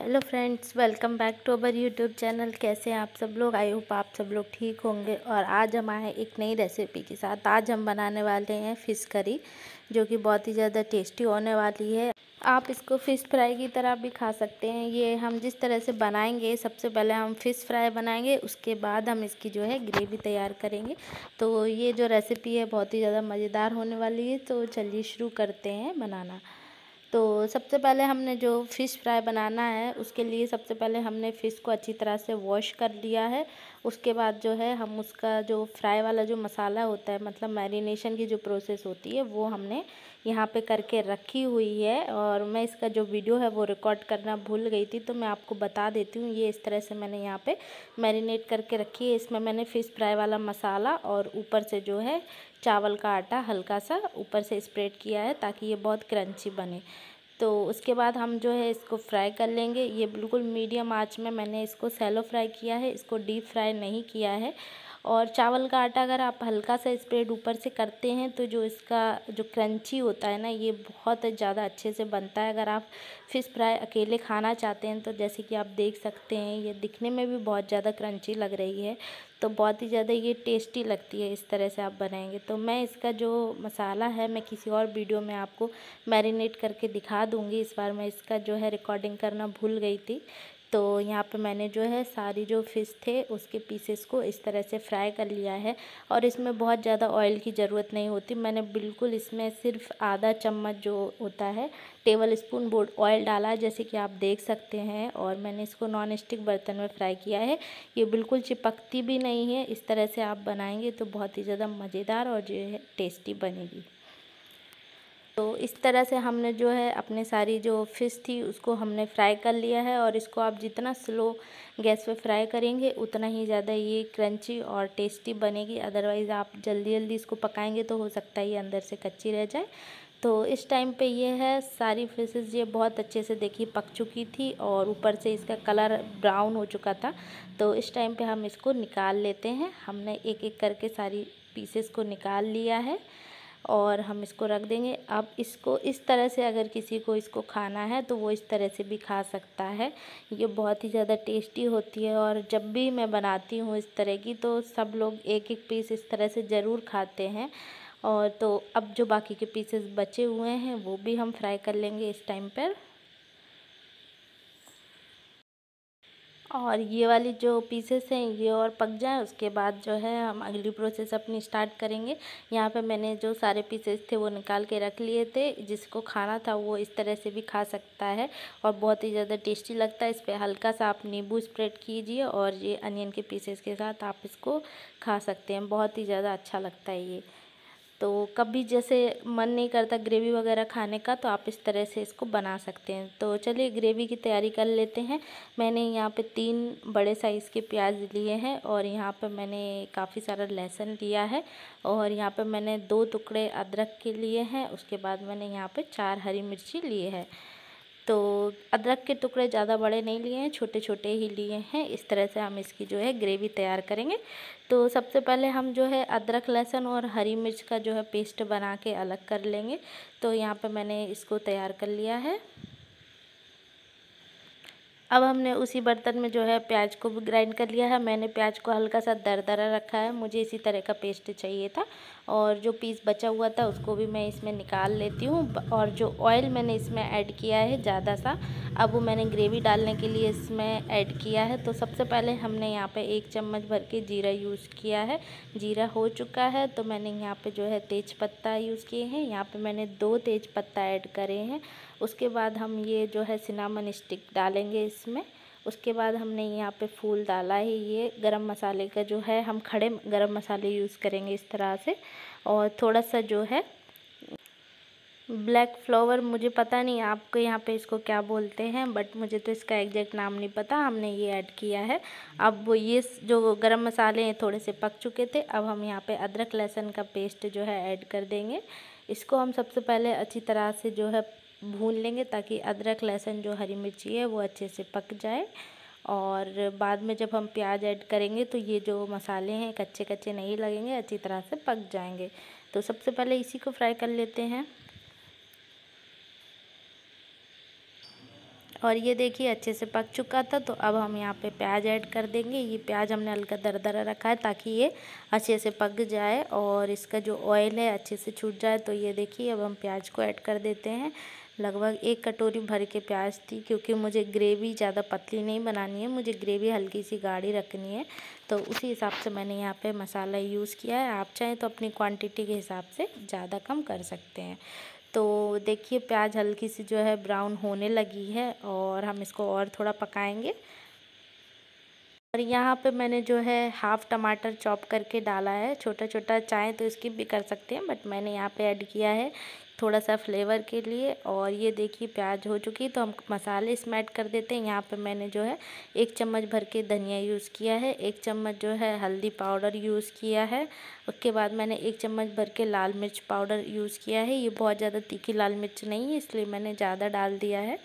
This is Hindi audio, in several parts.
hello friends welcome back to our YouTube channel कैसे हैं आप सब लोग आई होप आप सब लोग ठीक होंगे और आज हम आए एक नई रेसिपी के साथ आज हम बनाने वाले हैं फ़िश करी जो कि बहुत ही ज़्यादा टेस्टी होने वाली है आप इसको फ़िश फ्राई की तरह भी खा सकते हैं ये हम जिस तरह से बनाएंगे सबसे पहले हम फ़िश फ्राई बनाएंगे उसके बाद हम इसकी जो है ग्रेवी तैयार करेंगे तो ये जो रेसिपी है बहुत ही ज़्यादा मज़ेदार होने वाली है तो चलिए शुरू करते हैं बनाना तो सबसे पहले हमने जो फ़िश फ्राई बनाना है उसके लिए सबसे पहले हमने फ़िश को अच्छी तरह से वॉश कर लिया है उसके बाद जो है हम उसका जो फ्राई वाला जो मसाला होता है मतलब मैरिनेशन की जो प्रोसेस होती है वो हमने यहाँ पे करके रखी हुई है और मैं इसका जो वीडियो है वो रिकॉर्ड करना भूल गई थी तो मैं आपको बता देती हूँ ये इस तरह से मैंने यहाँ पर मैरिनेट करके रखी है इसमें मैंने फ़िश फ्राई वाला मसाला और ऊपर से जो है चावल का आटा हल्का सा ऊपर से स्प्रेड किया है ताकि ये बहुत क्रंची बने तो उसके बाद हम जो है इसको फ्राई कर लेंगे ये बिल्कुल मीडियम आंच में मैंने इसको सैलो फ्राई किया है इसको डीप फ्राई नहीं किया है और चावल का आटा अगर आप हल्का सा स्प्रेड ऊपर से करते हैं तो जो इसका जो क्रंची होता है ना ये बहुत ज़्यादा अच्छे से बनता है अगर आप फ़िश फ्राई अकेले खाना चाहते हैं तो जैसे कि आप देख सकते हैं ये दिखने में भी बहुत ज़्यादा क्रंची लग रही है तो बहुत ही ज़्यादा ये टेस्टी लगती है इस तरह से आप बनाएंगे तो मैं इसका जो मसाला है मैं किसी और वीडियो में आपको मैरिनेट करके दिखा दूँगी इस बार मैं इसका जो है रिकॉर्डिंग करना भूल गई थी तो यहाँ पे मैंने जो है सारी जो फ़िश थे उसके पीसेस को इस तरह से फ्राई कर लिया है और इसमें बहुत ज़्यादा ऑयल की ज़रूरत नहीं होती मैंने बिल्कुल इसमें सिर्फ आधा चम्मच जो होता है टेबल स्पून बोर्ड ऑयल डाला है जैसे कि आप देख सकते हैं और मैंने इसको नॉन स्टिक बर्तन में फ्राई किया है ये बिल्कुल चिपकती भी नहीं है इस तरह से आप बनाएंगे तो बहुत ही ज़्यादा मज़ेदार और जो है टेस्टी बनेगी तो इस तरह से हमने जो है अपने सारी जो फ़िश थी उसको हमने फ्राई कर लिया है और इसको आप जितना स्लो गैस पे फ्राई करेंगे उतना ही ज़्यादा ये क्रंची और टेस्टी बनेगी अदरवाइज़ आप जल्दी जल्दी इसको पकाएंगे तो हो सकता है ये अंदर से कच्ची रह जाए तो इस टाइम पे ये है सारी फिशेस ये बहुत अच्छे से देखिए पक चुकी थी और ऊपर से इसका कलर ब्राउन हो चुका था तो इस टाइम पे हम इसको निकाल लेते हैं हमने एक एक करके सारी पीसेस को निकाल लिया है और हम इसको रख देंगे अब इसको इस तरह से अगर किसी को इसको खाना है तो वो इस तरह से भी खा सकता है ये बहुत ही ज़्यादा टेस्टी होती है और जब भी मैं बनाती हूँ इस तरह की तो सब लोग एक एक पीस इस तरह से ज़रूर खाते हैं और तो अब जो बाकी के पीसेस बचे हुए हैं वो भी हम फ्राई कर लेंगे इस टाइम पर और ये वाली जो पीसेस हैं ये और पक जाएँ उसके बाद जो है हम अगली प्रोसेस अपनी स्टार्ट करेंगे यहाँ पे मैंने जो सारे पीसेस थे वो निकाल के रख लिए थे जिसको खाना था वो इस तरह से भी खा सकता है और बहुत ही ज़्यादा टेस्टी लगता है इस पर हल्का सा आप नींबू स्प्रेड कीजिए और ये अनियन के पीसेस के साथ आप इसको खा सकते हैं बहुत ही ज़्यादा अच्छा लगता है ये तो कभी जैसे मन नहीं करता ग्रेवी वगैरह खाने का तो आप इस तरह से इसको बना सकते हैं तो चलिए ग्रेवी की तैयारी कर लेते हैं मैंने यहाँ पे तीन बड़े साइज़ के प्याज लिए हैं और यहाँ पे मैंने काफ़ी सारा लहसुन लिया है और यहाँ पे मैंने दो टुकड़े अदरक के लिए हैं उसके बाद मैंने यहाँ पर चार हरी मिर्ची लिए है तो अदरक के टुकड़े ज़्यादा बड़े नहीं लिए हैं छोटे छोटे ही लिए हैं इस तरह से हम इसकी जो है ग्रेवी तैयार करेंगे तो सबसे पहले हम जो है अदरक लहसुन और हरी मिर्च का जो है पेस्ट बना के अलग कर लेंगे तो यहाँ पर मैंने इसको तैयार कर लिया है अब हमने उसी बर्तन में जो है प्याज को भी ग्राइंड कर लिया है मैंने प्याज को हल्का सा दरदरा रखा है मुझे इसी तरह का पेस्ट चाहिए था और जो पीस बचा हुआ था उसको भी मैं इसमें निकाल लेती हूँ और जो ऑयल मैंने इसमें ऐड किया है ज़्यादा सा अब वो मैंने ग्रेवी डालने के लिए इसमें ऐड किया है तो सबसे पहले हमने यहाँ पर एक चम्मच भर के जीरा यूज़ किया है जीरा हो चुका है तो मैंने यहाँ पर जो है तेज पत्ता यूज़ किए हैं यहाँ पर मैंने दो तेज पत्ता ऐड करे हैं उसके बाद हम ये जो है सिनामन स्टिक डालेंगे इस इसमें उसके बाद हमने यहाँ पे फूल डाला है ये गरम मसाले का जो है हम खड़े गरम मसाले यूज़ करेंगे इस तरह से और थोड़ा सा जो है ब्लैक फ्लावर मुझे पता नहीं आपको यहाँ पे इसको क्या बोलते हैं बट मुझे तो इसका एग्जैक्ट नाम नहीं पता हमने ये ऐड किया है अब वो ये जो गरम मसाले हैं थोड़े से पक चुके थे अब हम यहाँ पे अदरक लहसुन का पेस्ट जो है ऐड कर देंगे इसको हम सबसे पहले अच्छी तरह से जो है भून लेंगे ताकि अदरक लहसुन जो हरी मिर्ची है वो अच्छे से पक जाए और बाद में जब हम प्याज ऐड करेंगे तो ये जो मसाले हैं कच्चे कच्चे नहीं लगेंगे अच्छी तरह से पक जाएंगे तो सबसे पहले इसी को फ्राई कर लेते हैं और ये देखिए अच्छे से पक चुका था तो अब हम यहाँ पे प्याज ऐड कर देंगे ये प्याज हमने हल्का दरदरा रखा है ताकि ये अच्छे से पक जाए और इसका जो ऑयल है अच्छे से छूट जाए तो ये देखिए अब हम प्याज को ऐड कर देते हैं लगभग एक कटोरी भर के प्याज थी क्योंकि मुझे ग्रेवी ज़्यादा पतली नहीं बनानी है मुझे ग्रेवी हल्की सी गाढ़ी रखनी है तो उसी हिसाब से मैंने यहाँ पे मसाला यूज़ किया है आप चाहें तो अपनी क्वांटिटी के हिसाब से ज़्यादा कम कर सकते हैं तो देखिए प्याज हल्की सी जो है ब्राउन होने लगी है और हम इसको और थोड़ा पकाएँगे और यहाँ पे मैंने जो है हाफ़ टमाटर चॉप करके डाला है छोटा छोटा चाहें तो इसकी भी कर सकते हैं बट मैंने यहाँ पे ऐड किया है थोड़ा सा फ्लेवर के लिए और ये देखिए प्याज हो चुकी है तो हम मसाले इसमें ऐड कर देते हैं यहाँ पे मैंने जो है एक चम्मच भर के धनिया यूज़ किया है एक चम्मच जो है हल्दी पाउडर यूज़ किया है उसके बाद मैंने एक चम्मच भर के लाल मिर्च पाउडर यूज़ किया है ये बहुत ज़्यादा तीखी लाल मिर्च नहीं है इसलिए मैंने ज़्यादा डाल दिया है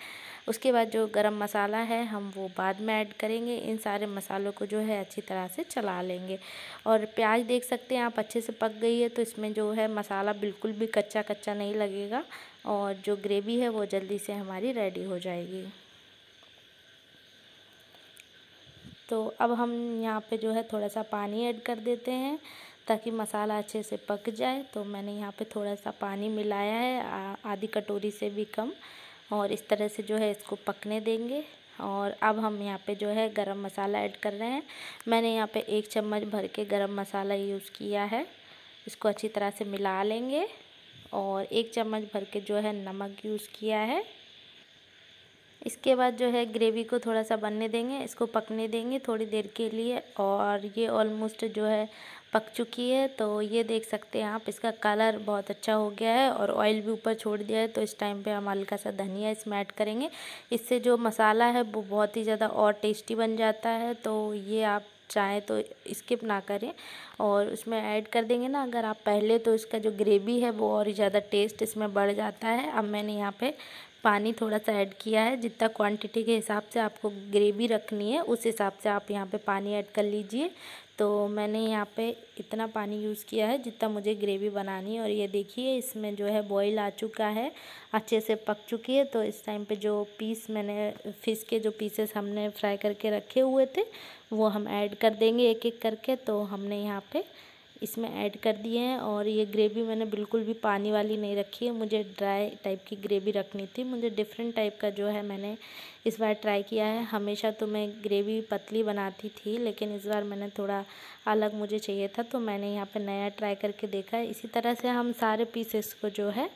उसके बाद जो गरम मसाला है हम वो बाद में ऐड करेंगे इन सारे मसालों को जो है अच्छी तरह से चला लेंगे और प्याज देख सकते हैं आप अच्छे से पक गई है तो इसमें जो है मसाला बिल्कुल भी कच्चा कच्चा नहीं लगेगा और जो ग्रेवी है वो जल्दी से हमारी रेडी हो जाएगी तो अब हम यहाँ पे जो है थोड़ा सा पानी ऐड कर देते हैं ताकि मसाला अच्छे से पक जाए तो मैंने यहाँ पे थोड़ा सा पानी मिलाया है आधी कटोरी से भी कम और इस तरह से जो है इसको पकने देंगे और अब हम यहाँ पे जो है गरम मसाला ऐड कर रहे हैं मैंने यहाँ पे एक चम्मच भर के गरम मसाला यूज़ किया है इसको अच्छी तरह से मिला लेंगे और एक चम्मच भर के जो है नमक यूज़ किया है इसके बाद जो है ग्रेवी को थोड़ा सा बनने देंगे इसको पकने देंगे थोड़ी देर के लिए और ये ऑलमोस्ट जो है पक चुकी है तो ये देख सकते हैं आप इसका कलर बहुत अच्छा हो गया है और ऑयल भी ऊपर छोड़ दिया है तो इस टाइम पे हम हल्का सा धनिया इसमें ऐड करेंगे इससे जो मसाला है वो बहुत ही ज़्यादा और टेस्टी बन जाता है तो ये आप चाहें तो स्किप ना करें और उसमें ऐड कर देंगे ना अगर आप पहले तो इसका जो ग्रेवी है वो और ज़्यादा टेस्ट इसमें बढ़ जाता है अब मैंने यहाँ पे पानी थोड़ा सा ऐड किया है जितना क्वांटिटी के हिसाब से आपको ग्रेवी रखनी है उस हिसाब से आप यहाँ पे पानी ऐड कर लीजिए तो मैंने यहाँ पे इतना पानी यूज़ किया है जितना मुझे ग्रेवी बनानी है और ये देखिए इसमें जो है बॉईल आ चुका है अच्छे से पक चुकी है तो इस टाइम पे जो पीस मैंने फ़िश के जो पीसेस हमने फ्राई करके रखे हुए थे वो हम ऐड कर देंगे एक एक करके तो हमने यहाँ पर इसमें ऐड कर दिए हैं और ये ग्रेवी मैंने बिल्कुल भी पानी वाली नहीं रखी है मुझे ड्राई टाइप की ग्रेवी रखनी थी मुझे डिफरेंट टाइप का जो है मैंने इस बार ट्राई किया है हमेशा तो मैं ग्रेवी पतली बनाती थी लेकिन इस बार मैंने थोड़ा अलग मुझे चाहिए था तो मैंने यहाँ पर नया ट्राई करके देखा है इसी तरह से हम सारे पीसेस को जो है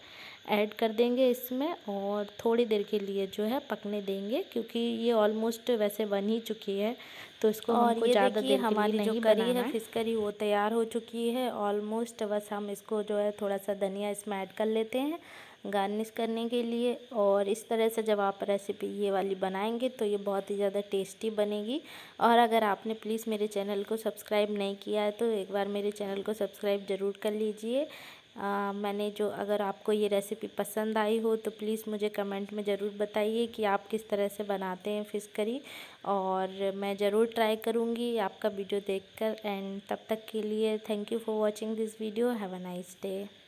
ऐड कर देंगे इसमें और थोड़ी देर के लिए जो है पकने देंगे क्योंकि ये ऑलमोस्ट वैसे बन ही चुकी है तो इसको और हमको ज़्यादा देर हमारी जो करी है फिश करी वो तैयार हो चुकी है ऑलमोस्ट बस हम इसको जो है थोड़ा सा धनिया इसमें ऐड कर लेते हैं गार्निश करने के लिए और इस तरह से जब आप रेसिपी ये वाली बनाएंगे तो ये बहुत ही ज़्यादा टेस्टी बनेगी और अगर आपने प्लीज़ मेरे चैनल को सब्सक्राइब नहीं किया है तो एक बार मेरे चैनल को सब्सक्राइब ज़रूर कर लीजिए आ, मैंने जो अगर आपको ये रेसिपी पसंद आई हो तो प्लीज़ मुझे कमेंट में ज़रूर बताइए कि आप किस तरह से बनाते हैं फ़िश करी और मैं ज़रूर ट्राई करूँगी आपका वीडियो देखकर एंड तब तक के लिए thank you for watching this video have a nice day